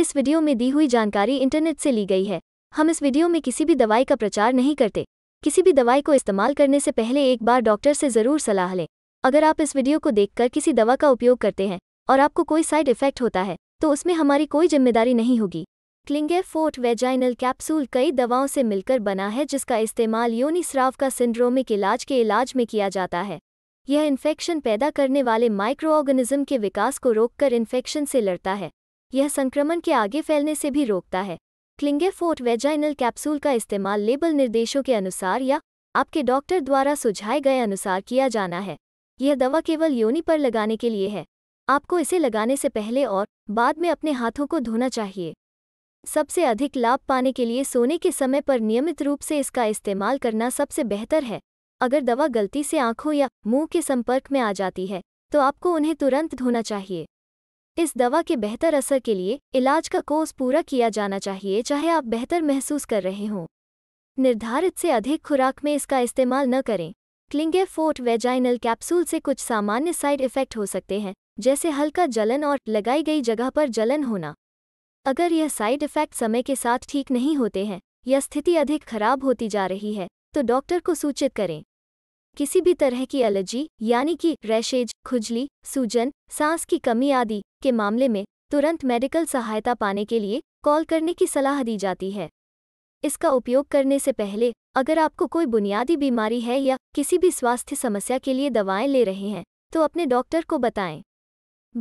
इस वीडियो में दी हुई जानकारी इंटरनेट से ली गई है हम इस वीडियो में किसी भी दवाई का प्रचार नहीं करते किसी भी दवाई को इस्तेमाल करने से पहले एक बार डॉक्टर से ज़रूर सलाह लें अगर आप इस वीडियो को देखकर किसी दवा का उपयोग करते हैं और आपको कोई साइड इफेक्ट होता है तो उसमें हमारी कोई जिम्मेदारी नहीं होगी क्लिंगे फोर्ट वेजाइनल कैप्सूल कई दवाओं से मिलकर बना है जिसका इस्तेमाल योनिस्राव स्राव का सिंड्रोमिक इलाज के इलाज में किया जाता है यह इन्फेक्शन पैदा करने वाले माइक्रो ऑर्गेनिज्म के विकास को रोककर इन्फेक्शन से लड़ता है यह संक्रमण के आगे फैलने से भी रोकता है क्लिंगे फोर्ट वेजाइनल कैप्सूल का इस्तेमाल लेबल निर्देशों के अनुसार या आपके डॉक्टर द्वारा सुझाए गए अनुसार किया जाना है यह दवा केवल योनि पर लगाने के लिए है आपको इसे लगाने से पहले और बाद में अपने हाथों को धोना चाहिए सबसे अधिक लाभ पाने के लिए सोने के समय पर नियमित रूप से इसका इस्तेमाल करना सबसे बेहतर है अगर दवा गलती से आंखों या मुंह के संपर्क में आ जाती है तो आपको उन्हें तुरंत धोना चाहिए इस दवा के बेहतर असर के लिए इलाज का कोर्स पूरा किया जाना चाहिए चाहे आप बेहतर महसूस कर रहे हों निर्धारित से अधिक खुराक में इसका इस्तेमाल न करें क्लिंगे फोर्ट वेजाइनल कैप्सूल से कुछ सामान्य साइड इफ़ेक्ट हो सकते हैं जैसे हल्का जलन और लगाई गई जगह पर जलन होना अगर यह साइड इफ़ेक्ट समय के साथ ठीक नहीं होते हैं या स्थिति अधिक खराब होती जा रही है तो डॉक्टर को सूचित करें किसी भी तरह की एलर्जी यानी कि रैशेज खुजली सूजन सांस की कमी आदि के मामले में तुरंत मेडिकल सहायता पाने के लिए कॉल करने की सलाह दी जाती है इसका उपयोग करने से पहले अगर आपको कोई बुनियादी बीमारी है या किसी भी स्वास्थ्य समस्या के लिए दवाएं ले रहे हैं तो अपने डॉक्टर को बताएं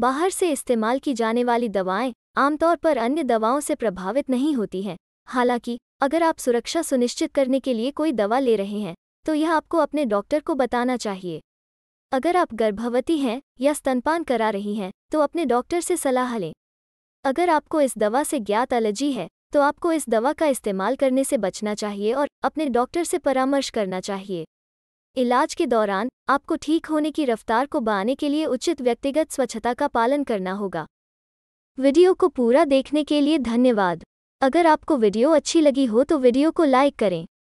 बाहर से इस्तेमाल की जाने वाली दवाएं आमतौर पर अन्य दवाओं से प्रभावित नहीं होती हैं हालांकि अगर आप सुरक्षा सुनिश्चित करने के लिए कोई दवा ले रहे हैं तो यह आपको अपने डॉक्टर को बताना चाहिए अगर आप गर्भवती हैं या स्तनपान करा रही हैं तो अपने डॉक्टर से सलाह लें अगर आपको इस दवा से ज्ञात एलर्जी है तो आपको इस दवा का इस्तेमाल करने से बचना चाहिए और अपने डॉक्टर से परामर्श करना चाहिए इलाज के दौरान आपको ठीक होने की रफ्तार को बढ़ाने के लिए उचित व्यक्तिगत स्वच्छता का पालन करना होगा वीडियो को पूरा देखने के लिए धन्यवाद अगर आपको वीडियो अच्छी लगी हो तो वीडियो को लाइक करें